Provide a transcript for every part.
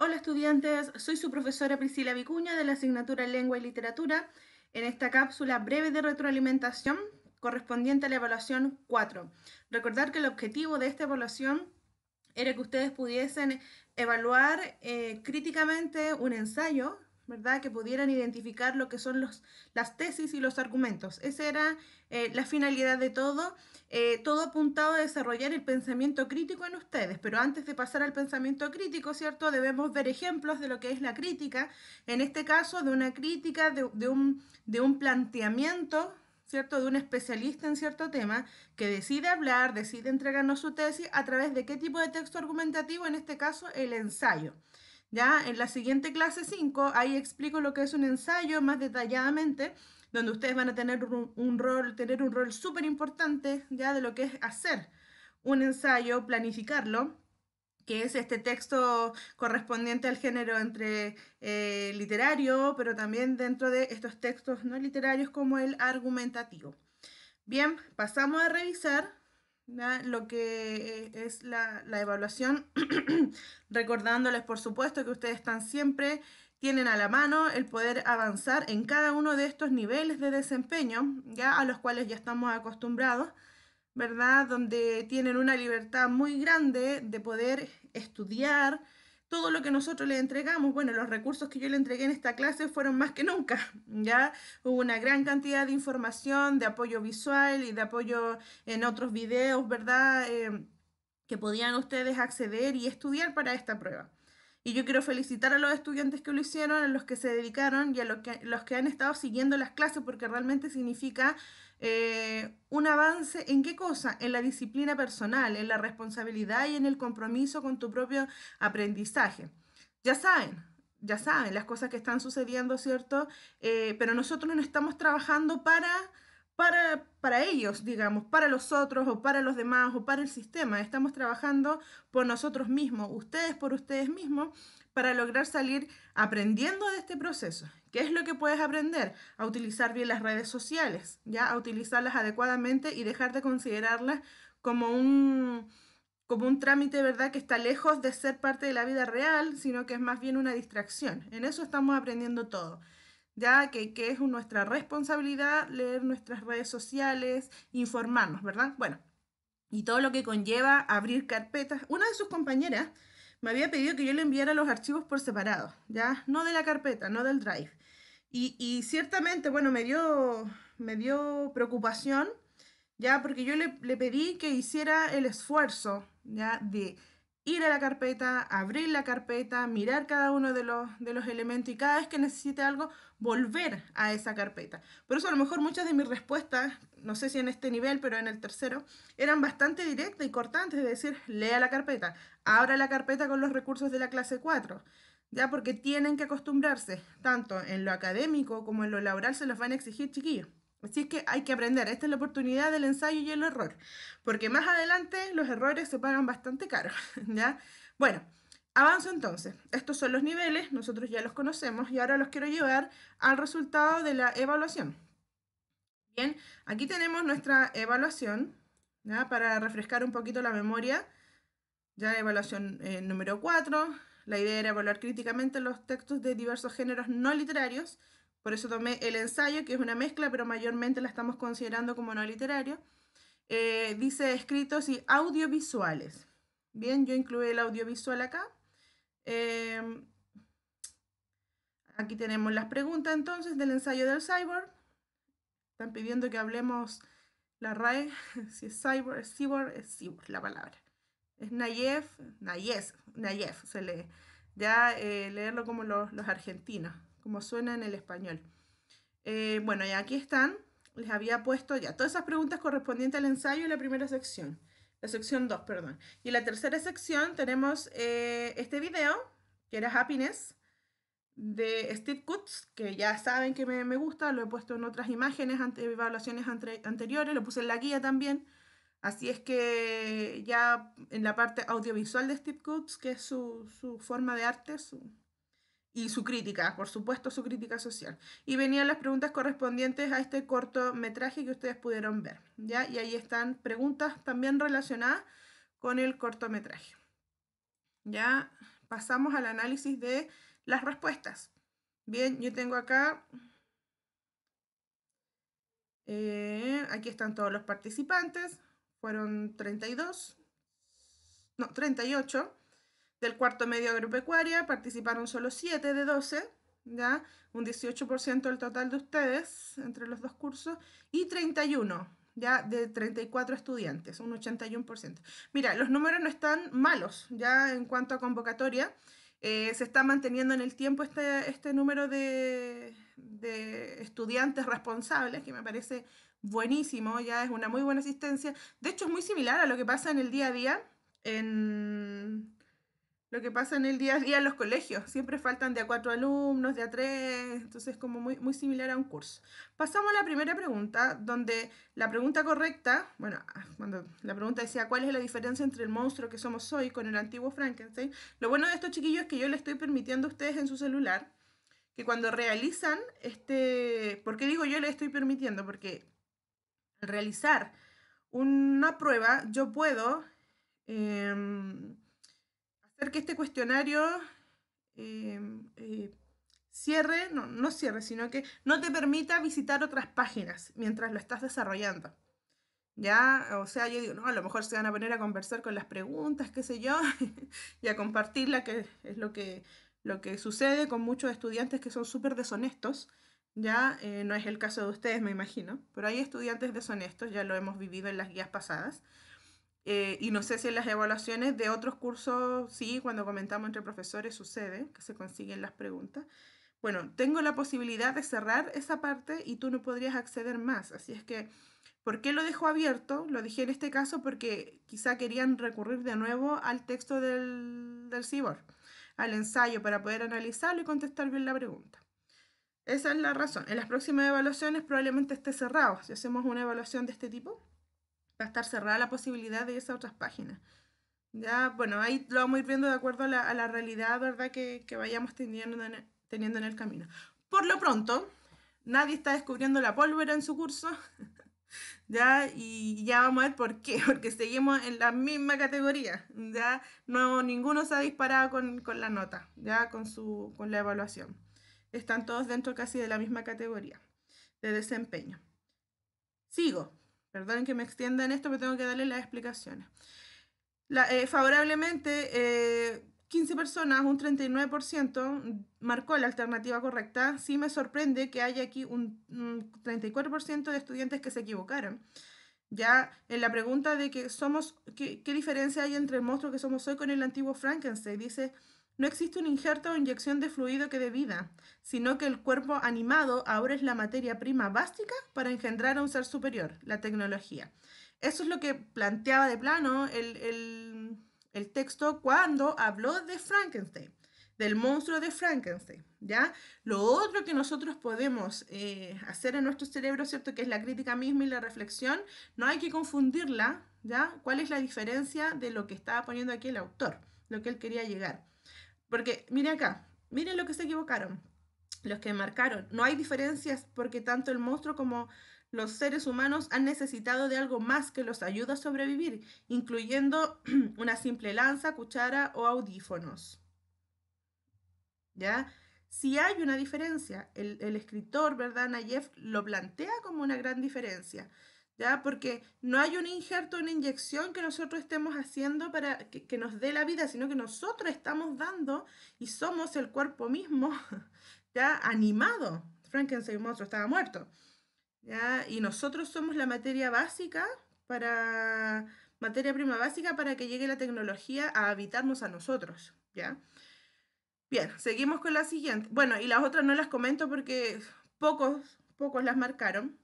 Hola estudiantes, soy su profesora Priscila Vicuña de la asignatura Lengua y Literatura en esta cápsula breve de retroalimentación correspondiente a la evaluación 4. Recordar que el objetivo de esta evaluación era que ustedes pudiesen evaluar eh, críticamente un ensayo ¿verdad? Que pudieran identificar lo que son las tesis y los argumentos. Esa era eh, la finalidad de todo, eh, todo apuntado a desarrollar el pensamiento crítico en ustedes, pero antes de pasar al pensamiento crítico, ¿cierto? Debemos ver ejemplos de lo que es la crítica, en este caso de una crítica, de, un, de un planteamiento, ¿cierto? De un especialista en cierto tema que decide hablar, decide entregarnos su tesis a través de qué tipo de texto argumentativo, en este caso el ensayo. ¿ya? En la siguiente clase 5, ahí explico lo que es un ensayo más detalladamente, donde ustedes van a tener un, rol, tener un rol súper importante, ¿ya? De lo que es hacer un ensayo, planificarlo, que es este texto correspondiente al género entre eh, literario, pero también dentro de estos textos no literarios como el argumentativo. Bien, pasamos a revisar lo que eh, es la, la evaluación, recordándoles por supuesto que ustedes están siempre, tienen a la mano el poder avanzar en cada uno de estos niveles de desempeño, ya a los cuales ya estamos acostumbrados, ¿verdad? Donde tienen una libertad muy grande de poder estudiar, todo lo que nosotros le entregamos. Bueno, los recursos que yo le entregué en esta clase fueron más que nunca, ¿ya? Hubo una gran cantidad de información, de apoyo visual y de apoyo en otros videos, ¿verdad? Eh, que podían ustedes acceder y estudiar para esta prueba. Y yo quiero felicitar a los estudiantes que lo hicieron, a los que se dedicaron y a los que, han estado siguiendo las clases porque realmente significa eh, un avance en qué cosa? En la disciplina personal, en la responsabilidad y en el compromiso con tu propio aprendizaje. Ya saben, ya saben las cosas que están sucediendo, ¿cierto? Eh, pero nosotros no estamos trabajando para para, ellos, digamos, para los otros o para los demás o para el sistema. Estamos trabajando por nosotros mismos, ustedes por ustedes mismos, para lograr salir aprendiendo de este proceso. ¿Qué es lo que puedes aprender? A utilizar bien las redes sociales, ¿ya? A utilizarlas adecuadamente y dejar de considerarlas como un, como un trámite, ¿verdad? Que está lejos de ser parte de la vida real, sino que es más bien una distracción. En eso estamos aprendiendo todo ya que, es nuestra responsabilidad leer nuestras redes sociales, informarnos, ¿verdad? Bueno, y todo lo que conlleva abrir carpetas. Una de sus compañeras me había pedido que yo le enviara los archivos por separado, ¿ya? No de la carpeta, no del drive. Y, ciertamente, bueno, me dio, me dio preocupación, ¿ya? Porque yo le, le pedí que hiciera el esfuerzo, ¿ya? De ir a la carpeta, abrir la carpeta, mirar cada uno de los, de los elementos y cada vez que necesite algo, volver a esa carpeta. Por eso a lo mejor muchas de mis respuestas, no sé si en este nivel, pero en el tercero, eran bastante directas y cortantes, es decir, lea la carpeta, abra la carpeta con los recursos de la clase 4, ya porque tienen que acostumbrarse, tanto en lo académico como en lo laboral se los van a exigir chiquillos. Así es que hay que aprender. Esta es la oportunidad del ensayo y el error. Porque más adelante los errores se pagan bastante caros. ¿ya? Bueno, avanzo entonces. Estos son los niveles, nosotros ya los conocemos y ahora los quiero llevar al resultado de la evaluación. Bien, aquí tenemos nuestra evaluación. Para refrescar un poquito la memoria, ya la evaluación eh, número 4. La idea era evaluar críticamente los textos de diversos géneros no literarios por eso tomé el ensayo, que es una mezcla, pero mayormente la estamos considerando como no literario. Eh, dice escritos y audiovisuales. Bien, yo incluí el audiovisual acá. Em, aquí tenemos las preguntas entonces del ensayo del cyborg. Están pidiendo que hablemos la RAE, si es cyborg, es cyborg, es cyborg la palabra. Es Nayef, Nayef, Nayef, se lee. Ya eh, leerlo como los argentinos como suena en el español. Eh, bueno, y aquí están. Les había puesto ya todas esas preguntas correspondientes al ensayo y la primera sección. La sección 2, perdón. Y en la tercera sección tenemos eh, este video, que era Happiness, de Steve Kutz, que ya saben que me, gusta, lo he puesto en otras imágenes, ante, evaluaciones anteriores, lo puse en la guía también. Así es que ya en la parte audiovisual de Steve Kutz, que es su, su forma de arte, su, y su crítica, por supuesto su crítica social. Y venían las preguntas correspondientes a este cortometraje que ustedes pudieron ver, ¿ya? Y ahí están preguntas también relacionadas con el cortometraje. Ya pasamos al análisis de las respuestas. Bien, yo tengo acá... Eh, aquí están todos los participantes. Fueron 32. No, 38. Del cuarto medio agropecuaria participaron solo 7 de 12, ¿ya? un 18% del total de ustedes entre los dos cursos, y 31 ya de 34 estudiantes, un 81%. Mira, los números no están malos ya en cuanto a convocatoria. Eh, se está manteniendo en el tiempo este, este, número de, de, estudiantes responsables, que me parece buenísimo, ya es una muy buena asistencia. De hecho, es muy similar a lo que pasa en el día a día en, lo que pasa en el día a día en los colegios. Siempre faltan de a cuatro alumnos, de a tres, entonces es como muy, muy similar a un curso. Pasamos a la primera pregunta, donde la pregunta correcta, bueno, ah, cuando la pregunta decía cuál es la diferencia entre el monstruo que somos hoy con el antiguo Frankenstein, lo bueno de estos chiquillos es que yo le estoy permitiendo a ustedes en su celular que cuando realizan este, ¿por qué digo yo le estoy permitiendo? Porque al realizar una prueba yo puedo... Em, que este cuestionario eh, eh, cierre, no, no cierre, sino que no te permita visitar otras páginas mientras lo estás desarrollando. ¿Ya? O sea, yo digo, no, a lo mejor se van a poner a conversar con las preguntas, qué sé yo, y a compartirla, que es lo que, lo que sucede con muchos estudiantes que son súper deshonestos. Ya eh, no es el caso de ustedes, me imagino, pero hay estudiantes deshonestos, ya lo hemos vivido en las guías pasadas, eh, y no sé si en las evaluaciones de otros cursos, sí, cuando comentamos entre profesores sucede que se consiguen las preguntas. Bueno, tengo la posibilidad de cerrar esa parte y tú no podrías acceder más. Así es que, ¿por qué lo dejo abierto? Lo dije en este caso porque quizá querían recurrir de nuevo al texto del, del CIBOR, al ensayo, para poder analizarlo y contestar bien la pregunta. Esa es la razón. En las próximas evaluaciones probablemente esté cerrado si hacemos una evaluación de este tipo va a estar cerrada la posibilidad de esas otras páginas. Ya, bueno, ahí lo vamos a ir viendo de acuerdo a la, realidad, ¿verdad? Que, vayamos teniendo en, el, camino. Por lo pronto, nadie está descubriendo la pólvora en su curso. ¿Ya? Y ya vamos a ver por qué, porque seguimos en la misma categoría, ¿ya? No, ninguno se ha disparado con, la nota, ¿ya? Con, su, con la evaluación. Están todos dentro casi de la misma categoría de desempeño. Sigo. Perdonen que me extienda en esto, pero tengo que darle las explicaciones. Eh, favorablemente, 15 eh, personas, un 39%, marcó la alternativa correcta. Sí me sorprende que haya aquí un, 34% de estudiantes que se equivocaron. Ya en la pregunta de que somos, ¿qué, qué diferencia hay entre el monstruo que somos hoy con el antiguo Frankenstein? Dice no existe un injerto o inyección de fluido que dé vida, sino que el cuerpo animado ahora es la materia prima básica para engendrar a un ser superior, la tecnología. Eso es lo que planteaba de plano el, texto cuando habló de Frankenstein, del monstruo de Frankenstein. ¿ya? Lo otro que nosotros podemos eh, hacer en nuestro cerebro, ¿cierto? que es la crítica misma y la reflexión, no hay que confundirla. ¿ya? ¿Cuál es la diferencia de lo que estaba poniendo aquí el autor, lo que él quería llegar? Porque, miren acá, miren lo que se equivocaron, los que marcaron. No hay diferencias porque tanto el monstruo como los seres humanos han necesitado de algo más que los ayuda a sobrevivir, incluyendo una simple lanza, cuchara o audífonos. ¿Ya? Si hay una diferencia, el, el escritor, ¿verdad? Nayef lo plantea como una gran diferencia. ¿ya? Porque no hay un injerto, una inyección que nosotros estemos haciendo para que, nos dé la vida, sino que nosotros estamos dando y somos el cuerpo mismo, ¿ya? Animado. Frankenstein monstruo estaba muerto, ¿ya? Y nosotros somos la materia básica para, materia prima básica para que llegue la tecnología a habitarnos a nosotros, ¿ya? Bien, seguimos con la siguiente. Bueno, y las otras no las comento porque pocos, pocos las marcaron.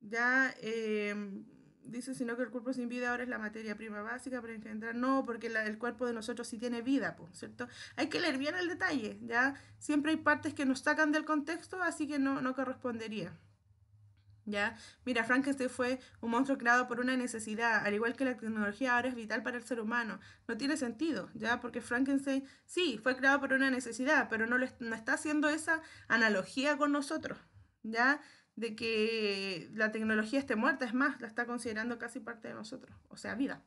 Ya eh, dice, sino que el cuerpo sin vida ahora es la materia prima básica para engendrar. No, porque la, el cuerpo de nosotros sí tiene vida, ¿cierto? Hay que leer bien el detalle, ¿ya? Siempre hay partes que nos sacan del contexto, así que no, no correspondería. ¿Ya? Mira, Frankenstein fue un monstruo creado por una necesidad, al igual que la tecnología ahora es vital para el ser humano. No tiene sentido, ¿ya? Porque Frankenstein sí fue creado por una necesidad, pero no, no está haciendo esa analogía con nosotros, ¿ya? de que la tecnología esté muerta, es más, la está considerando casi parte de nosotros, o sea, vida.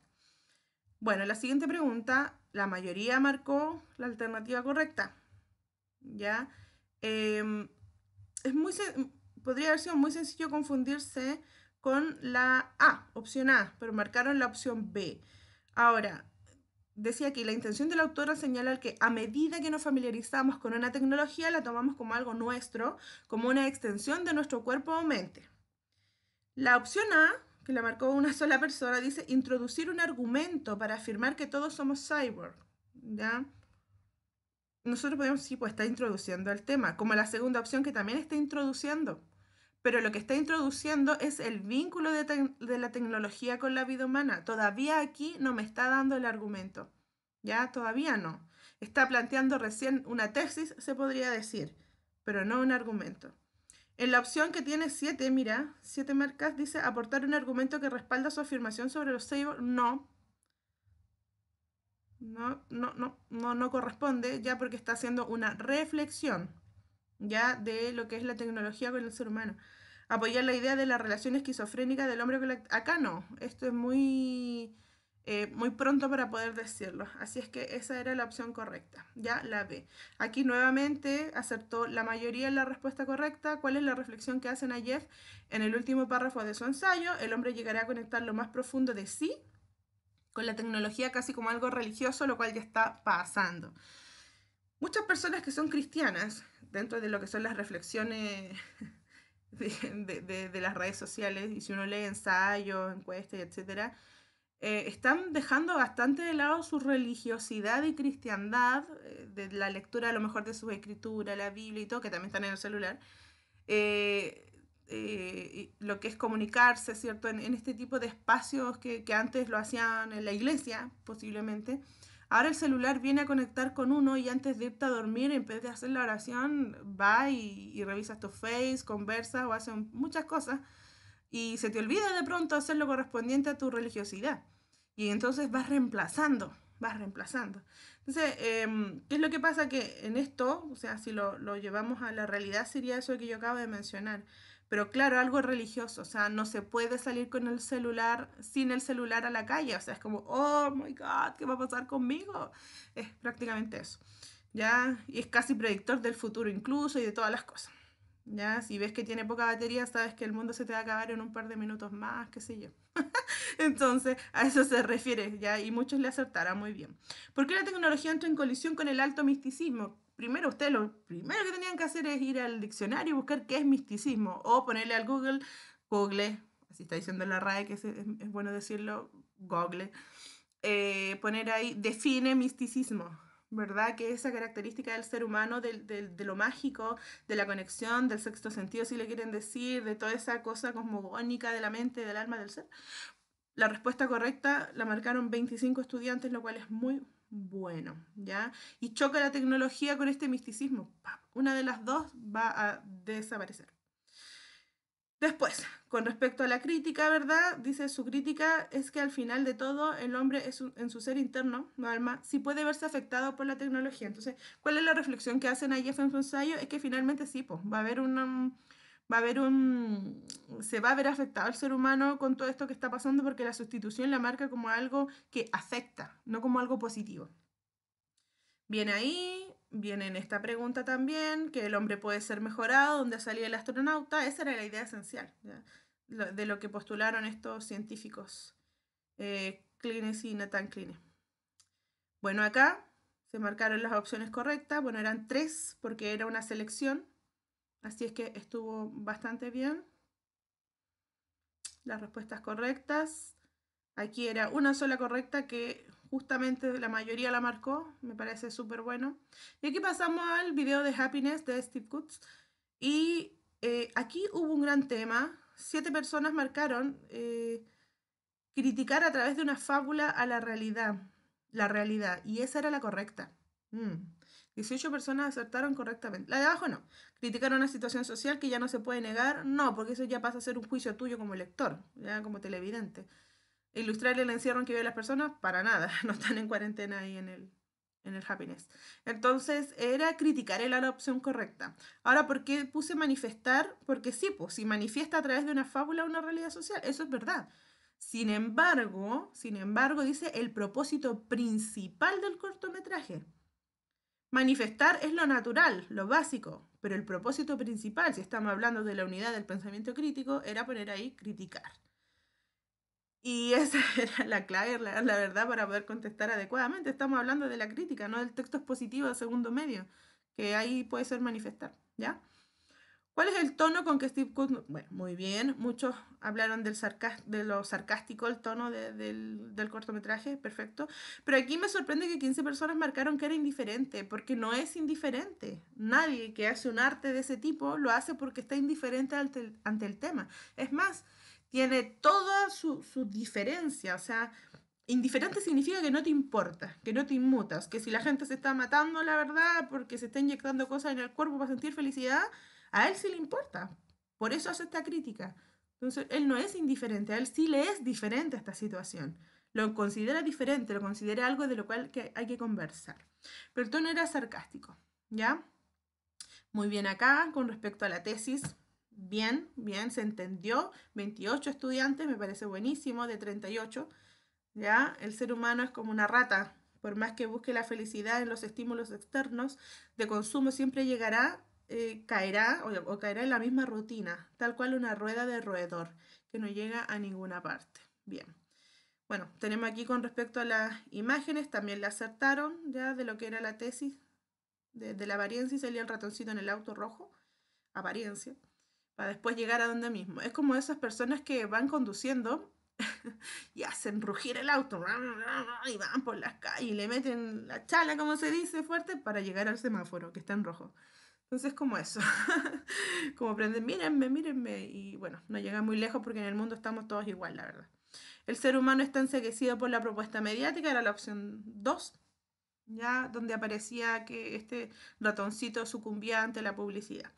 Bueno, la siguiente pregunta, la mayoría marcó la alternativa correcta, ¿ya? Em, es muy, podría haber sido muy sencillo confundirse con la A, opción A, pero marcaron la opción B. Ahora, decía que la intención del autor autora señalar que a medida que nos familiarizamos con una tecnología, la tomamos como algo nuestro, como una extensión de nuestro cuerpo o mente. La opción A, que la marcó una sola persona, dice introducir un argumento para afirmar que todos somos cyborg. Nosotros podemos, sí, pues está introduciendo el tema, como la segunda opción que también está introduciendo pero lo que está introduciendo es el vínculo de, la tecnología con la vida humana. Todavía aquí no me está dando el argumento, ¿ya? Todavía no. Está planteando recién una tesis, se podría decir, pero no un argumento. En la opción que tiene 7, mira, 7 marcas, dice aportar un argumento que respalda su afirmación sobre los cyborg. No, no, no, no, no corresponde, ya porque está haciendo una reflexión ya de lo que es la tecnología con el ser humano. Apoyar la idea de la relación esquizofrénica del hombre con la... Acá no, esto es muy, eh, muy pronto para poder decirlo. Así es que esa era la opción correcta, ya la B. Aquí nuevamente acertó la mayoría la respuesta correcta. ¿Cuál es la reflexión que hacen a Jeff en el último párrafo de su ensayo? El hombre llegará a conectar lo más profundo de sí con la tecnología casi como algo religioso, lo cual ya está pasando muchas personas que son cristianas, dentro de lo que son las reflexiones de, las redes sociales, y si uno lee ensayos, encuestas, etc., eh, están dejando bastante de lado su religiosidad y cristiandad, eh, de la lectura a lo mejor de sus escrituras, la Biblia y todo, que también están en el celular. Eh, lo que es comunicarse, ¿cierto? En, este tipo de espacios que, antes lo hacían en la iglesia, posiblemente, Ahora el celular viene a conectar con uno y antes de irte a dormir, en vez de hacer la oración, va y, revisa revisas tu face, conversa o haces muchas cosas y se te olvida de pronto hacer lo correspondiente a tu religiosidad. Y entonces vas reemplazando, vas reemplazando. Entonces, em, ¿qué es lo que pasa? Que en esto, o sea, si lo, lo llevamos a la realidad, sería eso que yo acabo de mencionar. Pero claro, algo religioso, o sea, no se puede salir con el celular, sin el celular a la calle, o sea, es como, oh my God, ¿qué va a pasar conmigo? Es prácticamente eso, ¿ya? Y es casi predictor del futuro incluso y de todas las cosas. ¿ya? Si ves que tiene poca batería, sabes que el mundo se te va a acabar en un par de minutos más, qué sé yo. Entonces, a eso se refiere, ¿ya? Y muchos le acertarán muy bien. ¿Por qué la tecnología entra en colisión con el alto misticismo? Primero, ustedes lo primero que tenían que hacer es ir al diccionario y buscar qué es misticismo o ponerle al Google, Google, así está diciendo la RAE, que es, bueno decirlo, Google, eh, poner ahí, define misticismo ¿verdad? Que esa característica del ser humano, del, de lo mágico, de la conexión, del sexto sentido, si le quieren decir, de toda esa cosa cosmogónica de la mente, del alma, del ser. La respuesta correcta la marcaron 25 estudiantes, lo cual es muy bueno, ¿ya? Y choca la tecnología con este misticismo. Una de las dos va a desaparecer. Después, con respecto a la crítica, ¿verdad? Dice, su crítica es que al final de todo el hombre es en su ser interno, no alma, sí puede verse afectado por la tecnología. Entonces, ¿cuál es la reflexión que hacen ahí en su ensayo? Es que finalmente sí, pues, va a haber un... Va a haber un. Se va a ver afectado el ser humano con todo esto que está pasando porque la sustitución la marca como algo que afecta, no como algo positivo. Bien ahí, viene en esta pregunta también, que el hombre puede ser mejorado, donde salía el astronauta, esa era la idea esencial de lo que postularon estos científicos, eh, y Nathan Kline Bueno, acá se marcaron las opciones correctas, bueno, eran tres porque era una selección, así es que estuvo bastante bien. Las respuestas correctas, aquí era una sola correcta que justamente la mayoría la marcó, me parece súper bueno. Y aquí pasamos al video de Happiness de Steve Coots. Y eh, aquí hubo un gran tema, siete personas marcaron eh, criticar a través de una fábula a la realidad, la realidad, y esa era la correcta. Mm. dieciocho 18 personas acertaron correctamente. La de abajo no. Criticar una situación social que ya no se puede negar, no, porque eso ya pasa a ser un juicio tuyo como lector, ya como televidente ilustrar el encierro en que viven las personas, para nada, no están en cuarentena ahí en el, en el happiness. Entonces, era criticar, era la opción correcta. Ahora, ¿por qué puse manifestar? Porque sí, pues si manifiesta a través de una fábula una realidad social, eso es verdad. Sin embargo, sin embargo, dice el propósito principal del cortometraje. Manifestar es lo natural, lo básico, pero el propósito principal, si estamos hablando de la unidad del pensamiento crítico, era poner ahí criticar. Y esa era la clave, la, la, verdad, para poder contestar adecuadamente. Estamos hablando de la crítica, no del texto expositivo de segundo medio, que ahí puede ser manifestar, ¿ya? ¿Cuál es el tono con que Steve Cook... Bueno, muy bien, muchos hablaron del de lo sarcástico, el tono del, del, cortometraje, perfecto. Pero aquí me sorprende que 15 personas marcaron que era indiferente, porque no es indiferente. Nadie que hace un arte de ese tipo lo hace porque está indiferente ante el, ante el tema. Es más, tiene toda su diferencia, o sea, indiferente significa que no te importa, que no te inmutas, que si la gente se está matando, la verdad, porque se está inyectando cosas en el cuerpo para sentir felicidad, a él sí le importa, por eso hace esta crítica. Entonces, él no es indiferente, a él sí le es diferente a esta situación. Lo considera diferente, lo considera algo de lo cual que hay que conversar. Pero tú no era sarcástico, ¿ya? Muy bien acá, con respecto a la tesis, bien, bien, se entendió. 28 estudiantes, me parece buenísimo, de 38. ¿ya? El ser humano es como una rata. Por más que busque la felicidad en los estímulos externos de consumo, siempre llegará, eh, caerá o, caerá en la misma rutina, tal cual una rueda de roedor que no llega a ninguna parte. Bien. Bueno, tenemos aquí con respecto a las imágenes, también le acertaron ya de lo que era la tesis de, de la apariencia y salía el ratoncito en el auto rojo. Apariencia para después llegar a donde mismo. Es como esas personas que van conduciendo y hacen rugir el auto y van por las calles y le meten la chala, como se dice, fuerte para llegar al semáforo que está en rojo. Entonces, como eso, como aprenden, mírenme, mírenme, y bueno, no llega muy lejos porque en el mundo estamos todos igual, la verdad. El ser humano está enseguecido por la propuesta mediática, era la opción 2, ya donde aparecía que este ratoncito sucumbía ante la publicidad.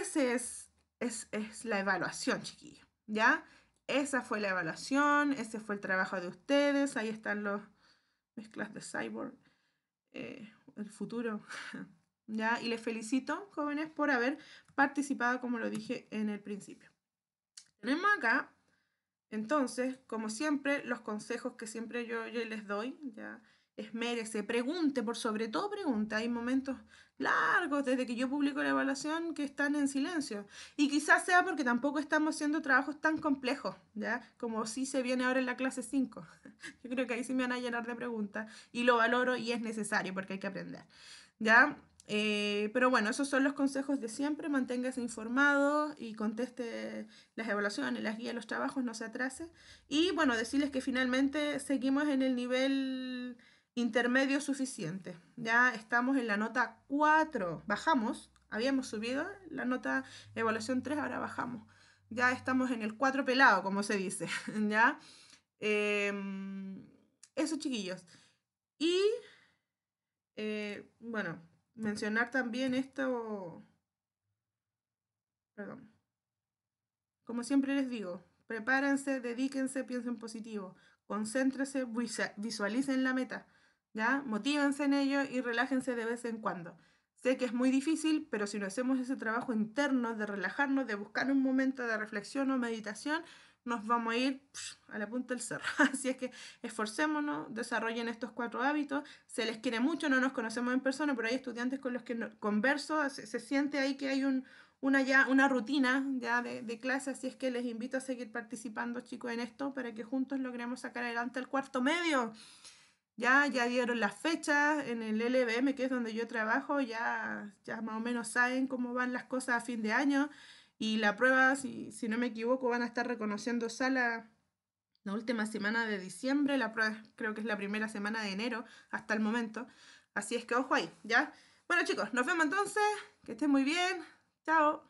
Esa es, es, la evaluación, chiquillos, ¿ya? Esa fue la evaluación, ese fue el trabajo de ustedes, ahí están los mezclas de cyborg, eh, el futuro, ¿ya? Y les felicito, jóvenes, por haber participado, como lo dije en el principio. Tenemos acá, entonces, como siempre, los consejos que siempre yo, yo les doy, ¿ya? merece, pregunte, por sobre todo pregunte, Hay momentos largos desde que yo publico la evaluación que están en silencio. Y quizás sea porque tampoco estamos haciendo trabajos tan complejos, ¿ya? Como si se viene ahora en la clase 5. Yo creo que ahí sí me van a llenar de preguntas y lo valoro y es necesario porque hay que aprender, ¿ya? Eh, pero bueno, esos son los consejos de siempre. Manténgase informado y conteste las evaluaciones, las guías, los trabajos, no se atrase. Y bueno, decirles que finalmente seguimos en el nivel intermedio suficiente. Ya estamos en la nota 4, bajamos, habíamos subido la nota evaluación 3, ahora bajamos. Ya estamos en el 4 pelado, como se dice, ¿ya? Em, eso, chiquillos. Y, eh, bueno, mencionar también esto... Perdón. Como siempre les digo, prepárense, dedíquense, piensen positivo, concéntrese, visualicen la meta. ¿ya? Motívense en ello y relájense de vez en cuando. Sé que es muy difícil, pero si no hacemos ese trabajo interno de relajarnos, de buscar un momento de reflexión o meditación, nos vamos a ir a la punta del cerro. Así es que esforcémonos, desarrollen estos cuatro hábitos. Se les quiere mucho, no nos conocemos en persona, pero hay estudiantes con los que converso, se, siente ahí que hay una, ya, una rutina ya de, de, clase, así es que les invito a seguir participando, chicos, en esto para que juntos logremos sacar adelante el cuarto medio. Ya, ya dieron las fechas en el LBM, que es donde yo trabajo, ya, ya más o menos saben cómo van las cosas a fin de año. Y la prueba, si, si no me equivoco, van a estar reconociendo sala la última semana de diciembre, la prueba creo que es la primera semana de enero hasta el momento. Así es que ojo ahí, ¿ya? Bueno chicos, nos vemos entonces, que estén muy bien, chao.